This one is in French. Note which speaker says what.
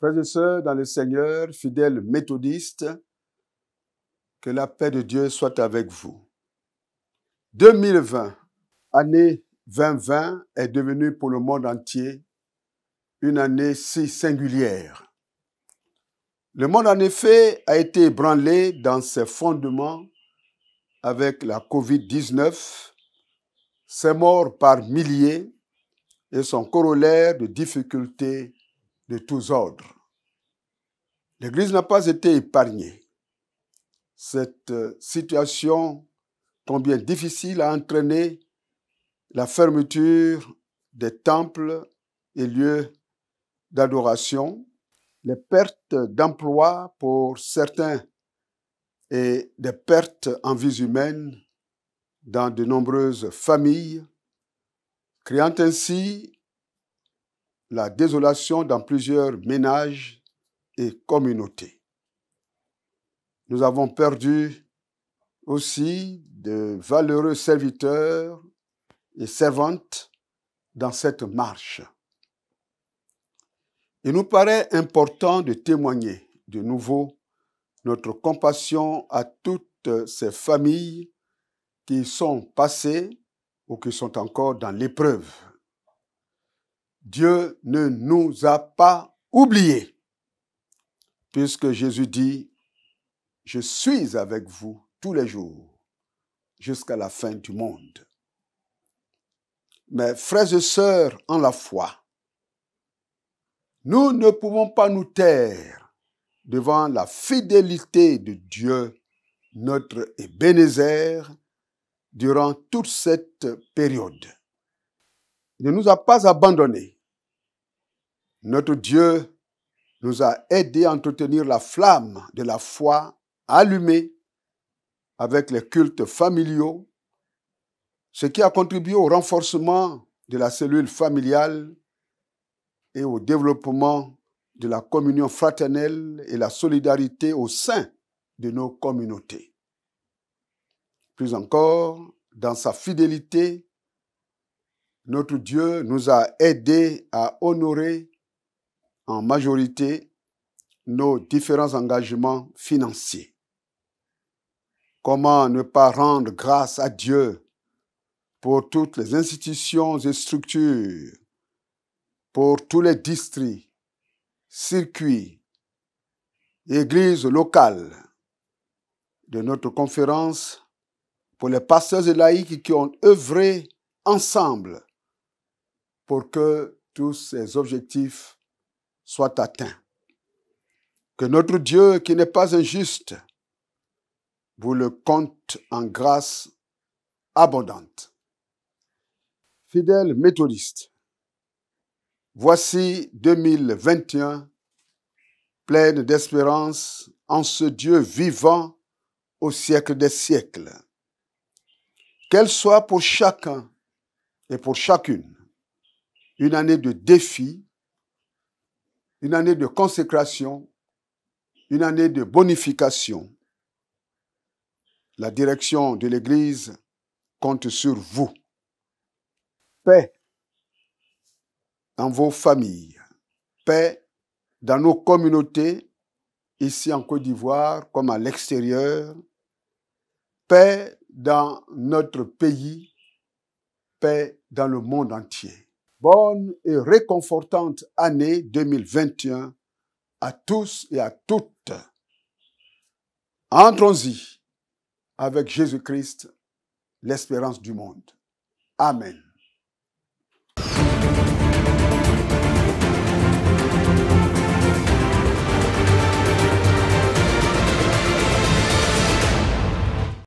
Speaker 1: Frères et sœurs dans le Seigneur, fidèles méthodistes, que la paix de Dieu soit avec vous. 2020, année 2020, est devenue pour le monde entier une année si singulière. Le monde, en effet, a été ébranlé dans ses fondements avec la COVID-19, ses morts par milliers et son corollaire de difficultés de tous ordres. L'Église n'a pas été épargnée. Cette euh, situation bien difficile a entraîné la fermeture des temples et lieux d'adoration, les pertes d'emplois pour certains et des pertes en vie humaine dans de nombreuses familles, créant ainsi la désolation dans plusieurs ménages et communauté. Nous avons perdu aussi de valeureux serviteurs et servantes dans cette marche. Il nous paraît important de témoigner de nouveau notre compassion à toutes ces familles qui sont passées ou qui sont encore dans l'épreuve. Dieu ne nous a pas oubliés puisque Jésus dit, je suis avec vous tous les jours jusqu'à la fin du monde. Mais, frères et sœurs en la foi, nous ne pouvons pas nous taire devant la fidélité de Dieu, notre Ébénézer, durant toute cette période. Il ne nous a pas abandonnés. Notre Dieu nous a aidé à entretenir la flamme de la foi allumée avec les cultes familiaux, ce qui a contribué au renforcement de la cellule familiale et au développement de la communion fraternelle et la solidarité au sein de nos communautés. Plus encore, dans sa fidélité, notre Dieu nous a aidés à honorer en majorité nos différents engagements financiers. Comment ne pas rendre grâce à Dieu pour toutes les institutions et structures, pour tous les districts, circuits, églises locales de notre conférence, pour les pasteurs et laïcs qui ont œuvré ensemble pour que tous ces objectifs soit atteint. Que notre Dieu, qui n'est pas injuste, vous le compte en grâce abondante. Fidèle méthodiste, voici 2021 pleine d'espérance en ce Dieu vivant au siècle des siècles. Qu'elle soit pour chacun et pour chacune une année de défi une année de consécration, une année de bonification. La direction de l'Église compte sur vous. Paix dans vos familles, paix dans nos communautés, ici en Côte d'Ivoire comme à l'extérieur, paix dans notre pays, paix dans le monde entier bonne et réconfortante année 2021 à tous et à toutes. Entrons-y avec Jésus-Christ, l'espérance du monde. Amen.